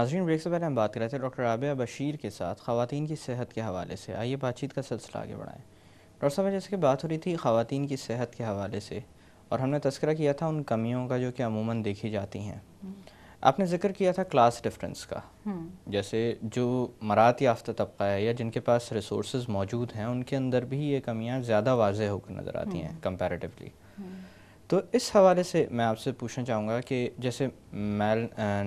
नाजरीन ब्रेक से पहले हम बात कर रहे थे डॉक्टर आबिया बशीर के साथ ख़वान की सेहत के हवाले से आइए बातचीत का सिलसिला आगे बढ़ाएँ डॉक्टर साहब जैसे कि बात हो रही थी खातन की सेहत के हवाले से और हमने तस्करा किया था उन कमियों का जो कि अमूमन देखी जाती हैं हम्म। आपने जिक्र किया था क्लास डिफरेंस का हम्म। जैसे जो मरात याफ्ता तबका है या जिनके पास रिसोर्स मौजूद हैं उनके अंदर भी ये कमियाँ ज़्यादा वाजह होकर नज़र आती हैं कंपेरेटिवली हम्म। तो इस हवाले से मैं आपसे पूछना चाहूँगा कि जैसे मेल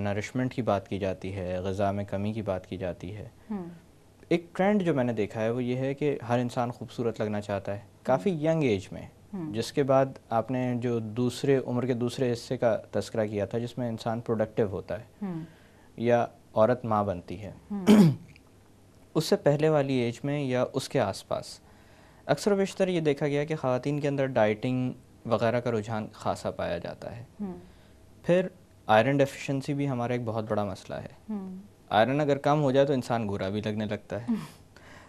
नरिशमेंट की बात की जाती है गज़ा में कमी की बात की जाती है हम्म। एक ट्रेंड जो मैंने देखा है वो ये है कि हर इंसान खूबसूरत लगना चाहता है काफ़ी यंग एज में हम्म। जिसके बाद आपने जो दूसरे उम्र के दूसरे हिस्से का तस्करा किया था जिसमें इंसान प्रोडक्टिव होता है हम्म। या औरत माँ बनती है उससे पहले वाली एज में या उसके आसपास अक्सर बेशतर ये देखा गया कि ख़वान के अंदर डाइटिंग वगैरह का रुझान खासा पाया जाता है हम्म। फिर आयरन डेफिशिएंसी भी हमारा एक बहुत बड़ा मसला है हम्म। आयरन अगर कम हो जाए तो इंसान गोरा भी लगने लगता है हम्म।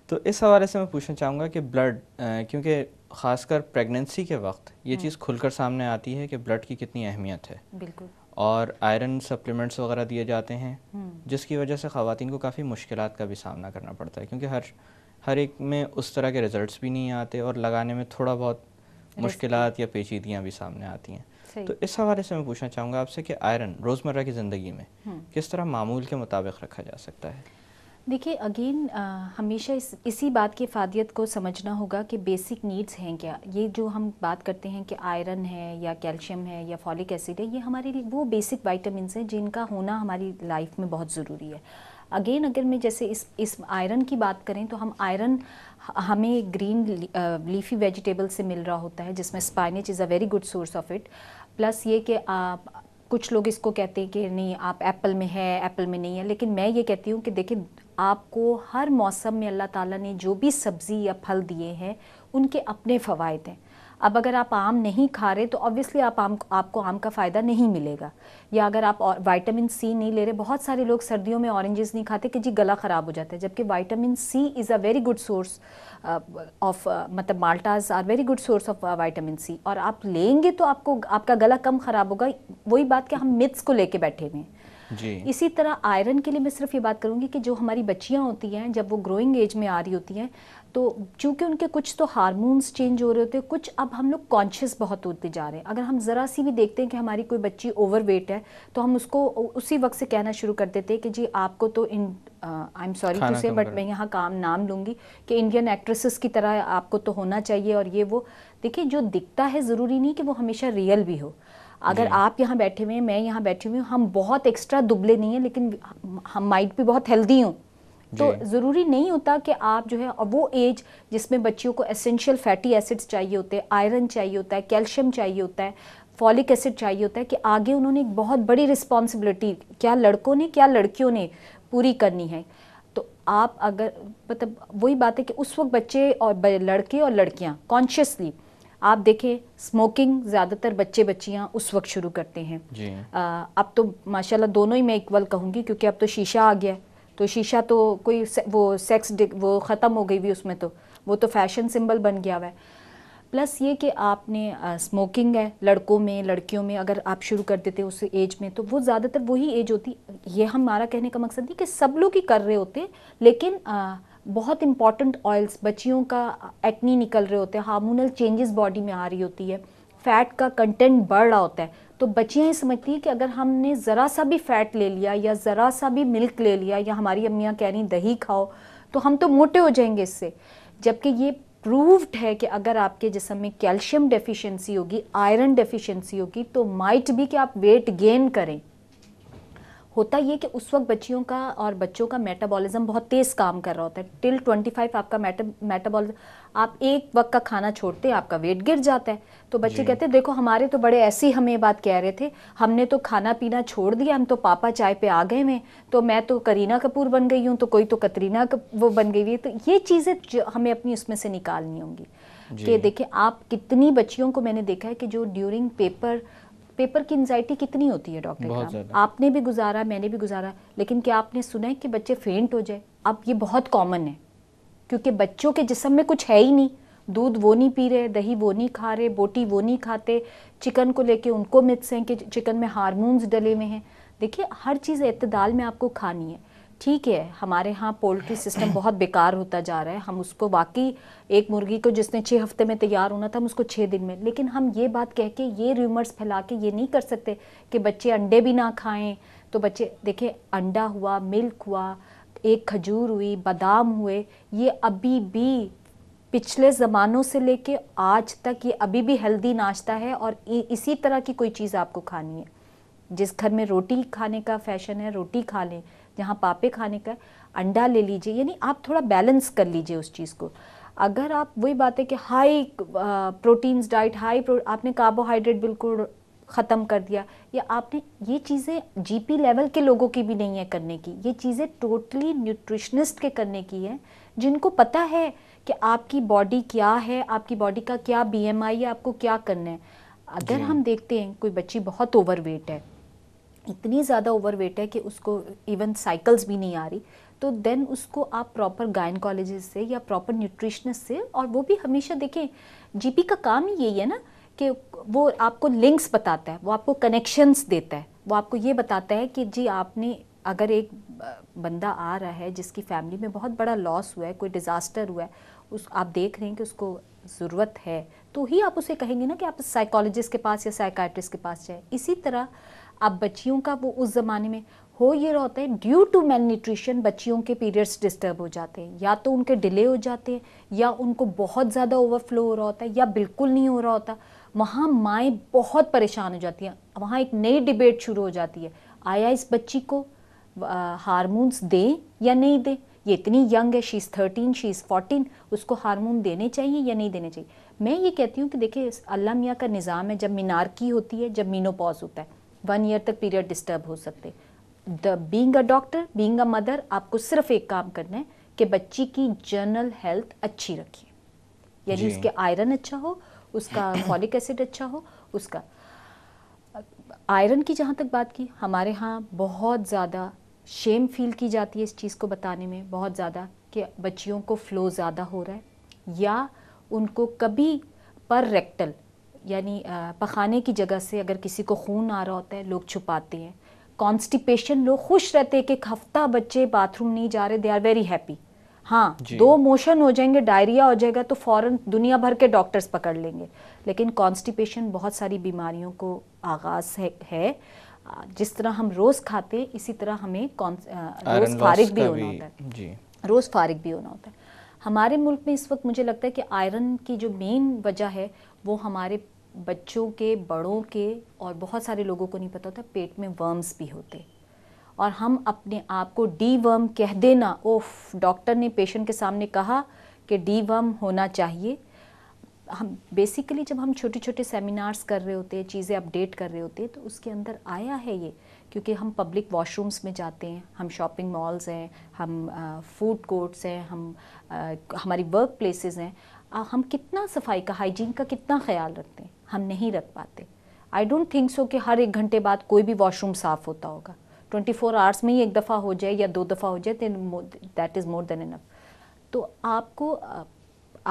तो इस हवाले से मैं पूछना चाहूँगा कि ब्लड क्योंकि ख़ासकर प्रेगनेंसी के वक्त ये चीज़ खुलकर सामने आती है कि ब्लड की कितनी अहमियत है बिल्कुल और आयरन सप्लीमेंट्स वगैरह दिए जाते हैं जिसकी वजह से ख़वान को काफ़ी मुश्किल का भी सामना करना पड़ता है क्योंकि हर हर एक में उस तरह के रिज़ल्ट भी नहीं आते और लगाने में थोड़ा बहुत मुश्किल या पेचीदियाँ भी सामने आती हैं तो इस हवाले से मैं पूछना चाहूँगा आपसे कि आयरन रोज़मर्रा की ज़िंदगी में किस तरह मामूल के मुताबिक रखा जा सकता है देखिए अगेन हमेशा इस इसी बात की फादियत को समझना होगा कि बेसिक नीड्स हैं क्या ये जो हम बात करते हैं कि आयरन है या कैल्शियम है या फॉलिक एसिड है ये हमारे लिए वो बेसिक वाइटामस हैं जिनका होना हमारी लाइफ में बहुत ज़रूरी है अगेन अगर मैं जैसे इस इस आयरन की बात करें तो हम आयरन हमें ग्रीन लीफी वेजिटेबल से मिल रहा होता है जिसमें spinach is a very good source of it plus ये कि आप कुछ लोग इसको कहते हैं कि नहीं आप एप्पल में है एप्पल में नहीं है लेकिन मैं ये कहती हूँ कि देखिए आपको हर मौसम में अल्लाह ताला ने जो भी सब्ज़ी या फल दिए हैं उनके अपने फ़वाद हैं अब अगर आप आम नहीं खा रहे तो ऑब्वियसली आप आम आपको आम का फ़ायदा नहीं मिलेगा या अगर आप वाइटामिन सी नहीं ले रहे बहुत सारे लोग सर्दियों में ऑरेंजेस नहीं खाते कि जी गला ख़राब हो जाता है जबकि vitamin C is a very good source of मतलब माल्टाज are very good source of vitamin C और आप लेंगे तो आपको आपका गला कम ख़राब होगा वही बात कि हम मिथ्स को लेके बैठे हुए हैं इसी तरह आयरन के लिए मैं सिर्फ ये बात करूँगी कि जो हमारी बच्चियाँ होती हैं जब वो ग्रोइंग एज में आ रही होती हैं तो चूँकि उनके कुछ तो हारमोन्स चेंज हो रहे होते हैं कुछ अब हम लोग कॉन्शियस बहुत होते जा रहे हैं अगर हम ज़रा सी भी देखते हैं कि हमारी कोई बच्ची ओवर है तो हम उसको उसी वक्त से कहना शुरू कर देते हैं कि जी आपको तो इन I am sorry to say but मैं यहाँ काम नाम लूँगी कि इंडियन एक्ट्रेसेस की तरह आपको तो होना चाहिए और ये वो देखिए जो दिखता है ज़रूरी नहीं कि वो हमेशा रियल भी हो अगर आप यहाँ बैठे हुए हैं मैं यहाँ बैठी हुई हूँ हम बहुत एक्स्ट्रा दुबले नहीं हैं लेकिन हम माइट भी बहुत हेल्दी हूँ तो ज़रूरी नहीं होता कि आप जो है वो एज जिसमें बच्चियों को एसेंशियल फैटी एसिड्स चाहिए होते हैं आयरन चाहिए होता है कैल्शियम चाहिए होता है फॉलिक एसिड चाहिए होता है कि आगे उन्होंने एक बहुत बड़ी रिस्पॉन्सिबिलिटी क्या लड़कों ने क्या लड़कियों ने पूरी करनी है तो आप अगर मतलब वही बात है कि उस वक्त बच्चे और लड़के और लड़कियाँ कॉन्शियसली आप देखें स्मोकिंग ज़्यादातर बच्चे बच्चियाँ उस वक्त शुरू करते हैं आ, अब तो माशाल्लाह दोनों ही मैं इक्वल कहूँगी क्योंकि अब तो शीशा आ गया तो शीशा तो कोई से, वो सेक्स वो ख़त्म हो गई भी उसमें तो वो तो फैशन सिंबल बन गया हुआ है प्लस ये कि आपने आ, स्मोकिंग है लड़कों में लड़कियों में अगर आप शुरू कर देते उस एज में तो वो ज़्यादातर वही एज होती ये हमारा कहने का मकसद नहीं कि सब लोग ही कर रहे होते लेकिन आ, बहुत इंपॉर्टेंट ऑयल्स बच्चियों का एक्नी निकल रहे होते हैं हार्मोनल चेंजेस बॉडी में आ रही होती है फैट का कंटेंट बढ़ रहा होता है तो बच्चियाँ ये समझती हैं कि अगर हमने ज़रा सा भी फैट ले लिया या ज़रा सा भी मिल्क ले लिया या हमारी अम्मियाँ कह रही दही खाओ तो हम तो मोटे हो जाएंगे इससे जबकि ये प्रूव्ड है कि अगर आपके जिसम में कैल्शियम डेफिशिएंसी होगी आयरन डेफिशिएंसी होगी तो माइट भी कि आप वेट गेन करें होता ये कि उस वक्त बच्चियों का और बच्चों का मेटाबॉलिज्म बहुत तेज़ काम कर रहा होता है टिल 25 आपका मेटाबॉलिज्म आप एक वक्त का खाना छोड़ते आपका वेट गिर जाता है तो बच्चे कहते हैं देखो हमारे तो बड़े ऐसे ही हमें बात कह रहे थे हमने तो खाना पीना छोड़ दिया हम तो पापा चाय पे आ गए हैं तो मैं तो करीना कपूर बन गई हूँ तो कोई तो कतरीना वो बन गई हुई तो ये चीज़ें हमें अपनी उसमें से निकालनी होंगी कि देखिए आप कितनी बच्चियों को मैंने देखा है कि जो ड्यूरिंग पेपर पेपर की एंजाइटी कितनी होती है डॉक्टर आपने भी गुजारा मैंने भी गुजारा लेकिन क्या आपने सुना है कि बच्चे फेंट हो जाए अब ये बहुत कॉमन है क्योंकि बच्चों के जिसम में कुछ है ही नहीं दूध वो नहीं पी रहे दही वो नहीं खा रहे बोटी वो नहीं खाते चिकन को लेके उनको मिथ्स हैं कि चिकन में हारमोन्स डले हुए हैं देखिए हर चीज़ इतदाल में आपको खानी है ठीक है हमारे यहाँ पोल्ट्री सिस्टम बहुत बेकार होता जा रहा है हम उसको बाकी एक मुर्गी को जिसने छः हफ्ते में तैयार होना था हम उसको छः दिन में लेकिन हम ये बात कह के ये र्यूमर्स फैला के ये नहीं कर सकते कि बच्चे अंडे भी ना खाएं तो बच्चे देखें अंडा हुआ मिल्क हुआ एक खजूर हुई बादाम हुए ये अभी भी पिछले ज़मानों से लेके आज तक ये अभी भी हेल्दी नाश्ता है और इसी तरह की कोई चीज़ आपको खानी है जिस घर में रोटी खाने का फैशन है रोटी खा लें जहाँ पापे खाने का अंडा ले लीजिए यानी आप थोड़ा बैलेंस कर लीजिए उस चीज़ को अगर आप वही बात है कि high proteins diet high pro, आपने कार्बोहाइड्रेट बिल्कुल ख़त्म कर दिया या आपने ये चीज़ें जीपी लेवल के लोगों की भी नहीं है करने की ये चीज़ें टोटली न्यूट्रिशनिस्ट के करने की है जिनको पता है कि आपकी बॉडी क्या है आपकी बॉडी का क्या बीएमआई है आपको क्या करना है अगर हम देखते हैं कोई बच्ची बहुत ओवरवेट है इतनी ज़्यादा ओवरवेट है कि उसको इवन साइकिल्स भी नहीं आ रही तो देन उसको आप प्रॉपर गायनकोलॉजिस्ट से या प्रॉपर न्यूट्रिशनिस्ट से और वो भी हमेशा देखें जीपी का काम ही यही है ना कि वो आपको लिंक्स बताता है वो आपको कनेक्शंस देता है वो आपको ये बताता है कि जी आपने अगर एक बंदा आ रहा है जिसकी फैमिली में बहुत बड़ा लॉस हुआ है कोई डिज़ास्टर हुआ है उस आप देख रहे हैं कि उसको ज़रूरत है तो ही आप उसे कहेंगे ना कि आप साइकोलॉजिस्ट के पास या साइकाट्रिस्ट के पास जाए इसी तरह अब बच्चियों का वो उस ज़माने में हो ये रहता है ड्यू टू मेल न्यूट्रिशन बच्चियों के पीरियड्स डिस्टर्ब हो जाते हैं या तो उनके डिले हो जाते हैं या उनको बहुत ज़्यादा ओवरफ्लो हो रहा होता है या बिल्कुल नहीं हो रहा होता वहाँ माएँ बहुत परेशान हो जाती हैं वहाँ एक नई डिबेट शुरू हो जाती है आया इस बच्ची को हारमोन्स दें या नहीं दें ये इतनी यंग है she is thirteen she is fourteen उसको हारमोन देने चाहिए या नहीं देने चाहिए मैं ये कहती हूँ कि देखिए अल्लाह मियाँ का निज़ाम है जब की होती है जब मीनोपॉज होता है वन ईयर तक पीरियड डिस्टर्ब हो सकते the being a doctor being a mother आपको सिर्फ एक काम करना है कि बच्ची की जनरल हेल्थ अच्छी रखिए यानी उसके आयरन अच्छा हो उसका फॉलिक एसिड अच्छा हो उसका आयरन की जहाँ तक बात की हमारे यहाँ बहुत ज़्यादा शेम फील की जाती है इस चीज़ को बताने में बहुत ज़्यादा कि बच्चियों को फ्लो ज़्यादा हो रहा है या उनको कभी पर रेक्टल यानी पखाने की जगह से अगर किसी को खून आ रहा होता है लोग छुपाते हैं कॉन्स्टिपेशन लोग खुश रहते हैं कि एक हफ्ता बच्चे बाथरूम नहीं जा रहे दे आर वेरी हैप्पी हाँ दो मोशन हो जाएंगे डायरिया हो जाएगा तो फौरन दुनिया भर के डॉक्टर्स पकड़ लेंगे लेकिन कॉन्स्टिपेशन बहुत सारी बीमारियों को आगाज है, है जिस तरह हम रोज़ खाते इसी तरह हमें रोज़ फारिग भी होना होता है रोज़ फारिग भी होना होता है हमारे मुल्क में इस वक्त मुझे लगता है कि आयरन की जो मेन वजह है वो हमारे बच्चों के बड़ों के और बहुत सारे लोगों को नहीं पता होता पेट में वर्म्स भी होते और हम अपने आप को डी वर्म कह देना ओफ डॉक्टर ने पेशेंट के सामने कहा कि डी वर्म होना चाहिए हम बेसिकली जब हम छोटे छोटे सेमिनार्स कर रहे होते हैं चीज़ें अपडेट कर रहे होते हैं तो उसके अंदर आया है ये क्योंकि हम पब्लिक वॉशरूम्स में जाते हैं हम शॉपिंग मॉल्स हैं हम फूड कोर्ट्स हैं हम आ, हमारी वर्क प्लेसेस हैं हम कितना सफाई का हाइजीन का कितना ख्याल रखते हैं हम नहीं रख पाते आई डोंट थिंक सो कि हर एक घंटे बाद कोई भी वॉशरूम साफ़ होता होगा 24 फोर आवर्स में ही एक दफ़ा हो जाए या दो दफ़ा हो जाए then that is more than enough तो आपको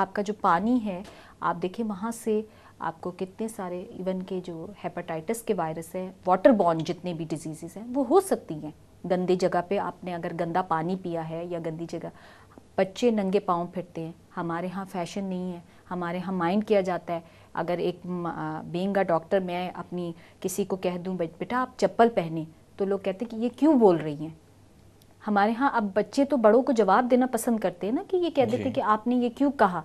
आपका जो पानी है आप देखिए वहाँ से आपको कितने सारे इवन के जो हेपेटाइटिस के वायरस हैं वाटर बॉर्न जितने भी डिजीज़ हैं वो हो सकती हैं गंदी जगह पे आपने अगर गंदा पानी पिया है या गंदी जगह बच्चे नंगे पाँव फिरते हैं हमारे यहाँ फैशन नहीं है हमारे यहाँ माइंड किया जाता है अगर एक बेंग डॉक्टर मैं अपनी किसी को कह दूँ बेटा आप चप्पल पहने तो लोग कहते हैं कि ये क्यों बोल रही हैं हमारे यहाँ अब बच्चे तो बड़ों को जवाब देना पसंद करते हैं ना कि ये कह देते कि आपने ये क्यों कहा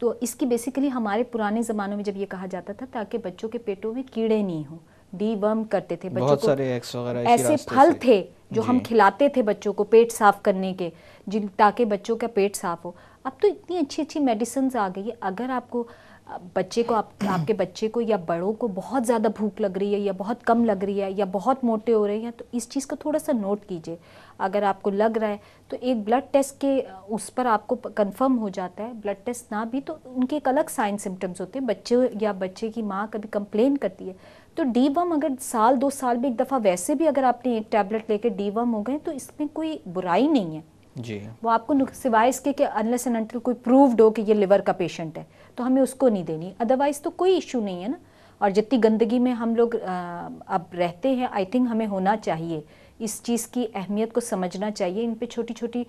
तो इसकी बेसिकली हमारे पुराने ज़मानों में जब ये कहा जाता था ताकि बच्चों के पेटों में कीड़े नहीं हों डी वर्म करते थे बच्चों को ऐसे फल थे जो हम खिलाते थे बच्चों को पेट साफ करने के जिन ताकि बच्चों का पेट साफ हो अब तो इतनी अच्छी अच्छी मेडिसिन आ गई है अगर आपको बच्चे को आप आपके बच्चे को या बड़ों को बहुत ज़्यादा भूख लग रही है या बहुत कम लग रही है या बहुत मोटे हो रहे हैं तो इस चीज़ को थोड़ा सा नोट कीजिए अगर आपको लग रहा है तो एक ब्लड टेस्ट के उस पर आपको कंफर्म हो जाता है ब्लड टेस्ट ना भी तो उनके एक अलग साइन सिम्टम्स होते हैं बच्चे या बच्चे की माँ कभी कंप्लेन करती है तो डी वम अगर साल दो साल में एक दफ़ा वैसे भी अगर आपने एक टैबलेट लेके डी वम हो गए तो इसमें कोई बुराई नहीं है जी वो आपको सिवाय इसके कि अनलेस एंड अनटिल कोई प्रूव्ड हो कि ये लिवर का पेशेंट है तो हमें उसको नहीं देनी अदरवाइज़ तो कोई इशू नहीं है ना और जितनी गंदगी में हम लोग अब रहते हैं आई थिंक हमें होना चाहिए इस चीज़ की अहमियत को समझना चाहिए इन पर छोटी छोटी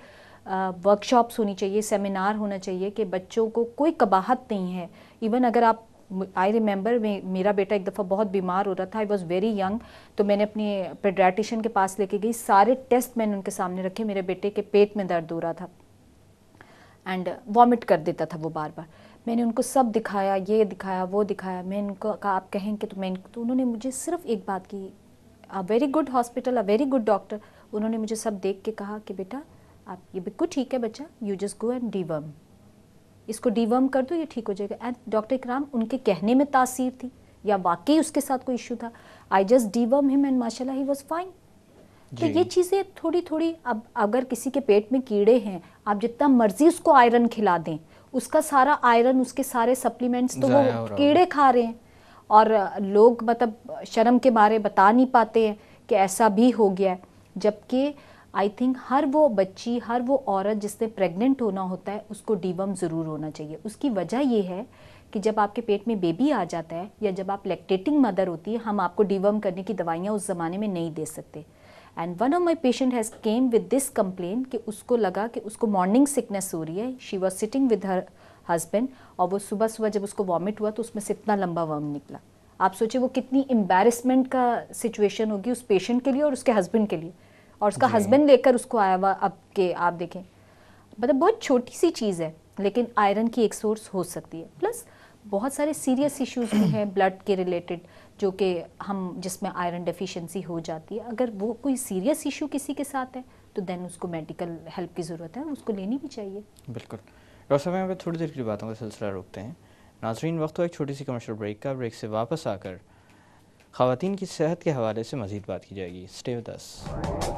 वर्कशॉप्स होनी चाहिए सेमिनार होना चाहिए कि बच्चों को कोई कबाहत नहीं है इवन अगर आप आई रिमेंबर मेरा बेटा एक दफ़ा बहुत बीमार हो रहा था आई वॉज़ वेरी यंग तो मैंने अपनी पेड्राटिशन के पास लेके गई सारे टेस्ट मैंने उनके सामने रखे मेरे बेटे के पेट में दर्द हो रहा था एंड वॉमिट कर देता था वो बार बार मैंने उनको सब दिखाया ये दिखाया वो दिखाया मैं इनको कहा आप कहेंगे तो मैं तो उन्होंने मुझे सिर्फ एक बात की a very good hospital a very good doctor उन्होंने मुझे सब देख के कहा कि बेटा आप ये बिल्कुल ठीक है बच्चा you just go and deworm इसको डीवर्म कर दो ये ठीक हो जाएगा एंड डॉक्टर इकराम उनके कहने में तासीर थी या वाकई उसके साथ कोई इशू था I just deworm him and माशाल्लाह ही वाज फाइन तो ये चीज़ें थोड़ी थोड़ी अब अगर किसी के पेट में कीड़े हैं आप जितना मर्जी उसको आयरन खिला दें उसका सारा आयरन उसके सारे सप्लीमेंट्स तो वो कीड़े खा रहे हैं और लोग मतलब शर्म के मारे बता नहीं पाते हैं कि ऐसा भी हो गया है जबकि आई थिंक हर वो बच्ची हर वो औरत जिसने प्रेग्नेंट होना होता है उसको डीवर्म ज़रूर होना चाहिए उसकी वजह ये है कि जब आपके पेट में बेबी आ जाता है या जब आप लैक्टेटिंग मदर होती है हम आपको डीवर्म करने की दवाइयाँ उस ज़माने में नहीं दे सकते and one of my patient has came with this complain कि उसको लगा कि उसको मॉर्निंग सिकनेस हो रही है she was sitting with her husband और वो सुबह सुबह जब उसको वॉमिट हुआ तो उसमें से इतना लंबा वर्म निकला आप सोचिए वो कितनी एम्बेरसमेंट का सिचुएशन होगी उस पेशेंट के लिए और उसके हस्बैंड के लिए और उसका हस्बैंड लेकर उसको आया हुआ अब के आप देखें मतलब बहुत छोटी सी चीज़ है लेकिन आयरन की एक सोर्स हो सकती है प्लस बहुत सारे सीरियस इश्यूज भी हैं ब्लड के रिलेटेड जो कि हम जिसमें आयरन डेफिशिएंसी हो जाती है अगर वो कोई सीरियस इशू किसी के साथ है तो देन उसको मेडिकल हेल्प की ज़रूरत है उसको लेनी भी चाहिए बिल्कुल डॉक्टर साहब यहाँ पर थोड़ी देर की बातों का सिलसिला रोकते हैं नाजरीन वक्त एक छोटी सी कमर्शियल ब्रेक का ब्रेक से वापस आकर खातिन की सेहत के हवाले से मज़ीद बात की जाएगी स्टे विद अस